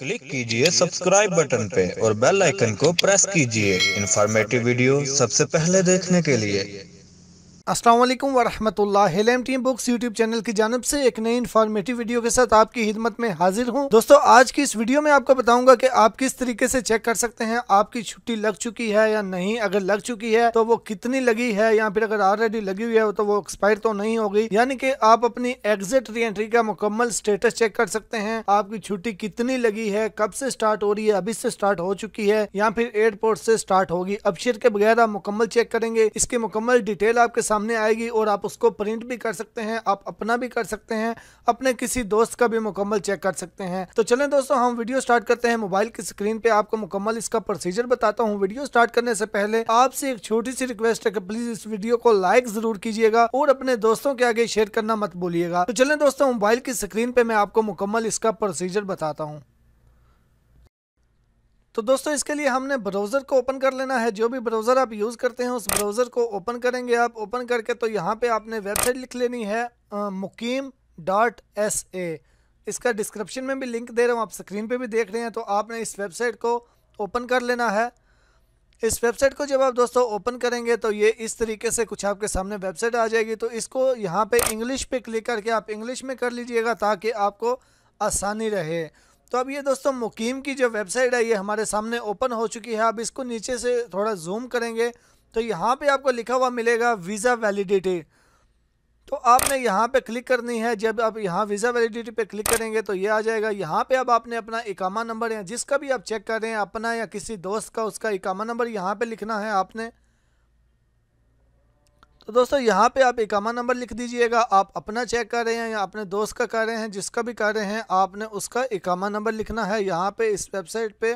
click कीजिए subscribe button पे और बेल आइकन को प्रेस कीजिए इन्फॉर्मेटिव वीडियो सबसे पहले देखने के लिए असलम वरहमतुल्ला हेलेम टीम बुक्स यूट्यूब चैनल की जानब से एक नई इन्फॉर्मेटिव वीडियो के साथ आपकी हिदमत में हाजिर हूं दोस्तों आज की इस वीडियो में आपको बताऊंगा कि आप किस तरीके से चेक कर सकते हैं आपकी छुट्टी लग चुकी है या नहीं अगर लग चुकी है तो वो कितनी लगी है या फिर अगर ऑलरेडी लगी हुई है तो वो एक्सपायर तो नहीं होगी यानी कि आप अपनी एग्जिट री एंट्री का मुकम्मल स्टेटस चेक कर सकते हैं आपकी छुट्टी कितनी लगी है कब से स्टार्ट हो रही है अभी से स्टार्ट हो चुकी है या फिर एयरपोर्ट से स्टार्ट होगी अब शिर के बगैर आप मुकम्मल चेक करेंगे इसकी मुकम्मल डिटेल आपके सामने सामने आएगी और आप उसको प्रिंट भी कर सकते हैं आप अपना भी कर सकते हैं अपने किसी दोस्त का भी मुकम्मल चेक कर सकते हैं तो चलें दोस्तों हम वीडियो स्टार्ट करते हैं मोबाइल की स्क्रीन पे आपको मुकम्मल इसका प्रोसीजर बताता हूँ वीडियो स्टार्ट करने से पहले आपसे एक छोटी सी रिक्वेस्ट है कि प्लीज इस वीडियो को लाइक जरूर कीजिएगा और अपने दोस्तों के आगे शेयर करना मत भूलिएगा तो चले दोस्तों मोबाइल की स्क्रीन पे मैं आपको मुकम्मल इसका प्रोसीजर बताता हूँ तो दोस्तों इसके लिए हमने ब्राउज़र को ओपन कर लेना है जो भी ब्राउज़र आप यूज़ करते हैं उस ब्राउज़र को ओपन करेंगे आप ओपन करके तो यहाँ पे आपने वेबसाइट लिख लेनी है मुकीम डॉट एस ए इसका डिस्क्रिप्शन में भी लिंक दे रहा हूँ आप स्क्रीन पे भी देख रहे हैं तो आपने इस वेबसाइट को ओपन कर लेना है इस वेबसाइट को जब आप दोस्तों ओपन करेंगे तो ये इस तरीके से कुछ आपके सामने वेबसाइट आ जाएगी तो इसको यहाँ पर इंग्लिश पर क्लिक करके आप इंग्लिश में कर लीजिएगा ताकि आपको आसानी रहे तो अब ये दोस्तों मुकीम की जो वेबसाइट है ये हमारे सामने ओपन हो चुकी है अब इसको नीचे से थोड़ा जूम करेंगे तो यहाँ पे आपको लिखा हुआ मिलेगा वीज़ा वैलिडिटी तो आपने यहाँ पे क्लिक करनी है जब आप यहाँ वीज़ा वैलिडिटी पे क्लिक करेंगे तो ये आ जाएगा यहाँ पे अब आपने अपना इकामा नंबर या जिसका भी आप चेक कर रहे हैं अपना या किसी दोस्त का उसका इकामा नंबर यहाँ पर लिखना है आपने तो दोस्तों यहाँ पे आप इकामा नंबर लिख दीजिएगा आप अपना चेक कर रहे हैं या अपने दोस्त का कर रहे हैं जिसका भी कर रहे हैं आपने उसका इकामा नंबर लिखना है यहाँ पे इस वेबसाइट पे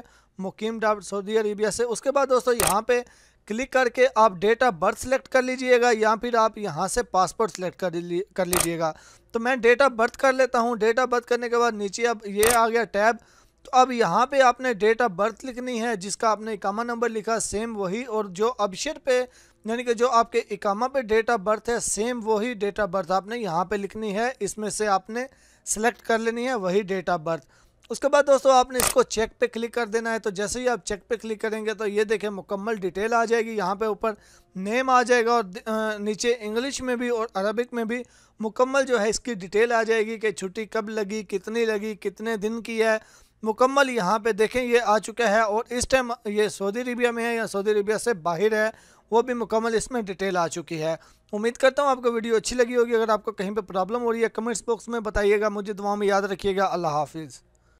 मुकीम डॉट सऊदी अरेबिया से उसके बाद दोस्तों यहाँ पे क्लिक करके आप डेट ऑफ बर्थ सेलेक्ट कर लीजिएगा या फिर आप यहाँ से पासपोर्ट सेलेक्ट कर कर लीजिएगा तो मैं डेट ऑफ बर्थ कर लेता हूँ डेट ऑफ बर्थ करने के बाद नीचे अब ये आ गया टैब तो अब यहाँ पे आपने डेट ऑफ बर्थ लिखनी है जिसका आपने इकामा नंबर लिखा सेम वही और जो अबशर पे यानी कि जो आपके इकामा पे डेट ऑफ बर्थ है सेम वही डेट ऑफ बर्थ आपने यहाँ पे लिखनी है इसमें से आपने सेलेक्ट कर लेनी है वही डेट ऑफ बर्थ उसके बाद दोस्तों आपने इसको चेक पे क्लिक कर देना है तो जैसे ही आप चेक पे क्लिक करेंगे तो ये देखें मुकम्मल डिटेल आ जाएगी यहाँ पे ऊपर नेम आ जाएगा और नीचे इंग्लिश में भी और अरबिक में भी मुकम्मल जो है इसकी डिटेल आ जाएगी कि छुट्टी कब लगी कितनी लगी कितने दिन की है मुकम्मल यहाँ पे देखें ये आ चुका है और इस टाइम ये सऊदी अरबिया में है या सऊदी अरबिया से बाहर है वो भी मुकम्मल इसमें डिटेल आ चुकी है उम्मीद करता हूँ आपको वीडियो अच्छी लगी होगी अगर आपको कहीं पे प्रॉब्लम हो रही है कमेंट्स बॉक्स में बताइएगा मुझे दुआ में याद रखिएगा अल्लाह हाफिज़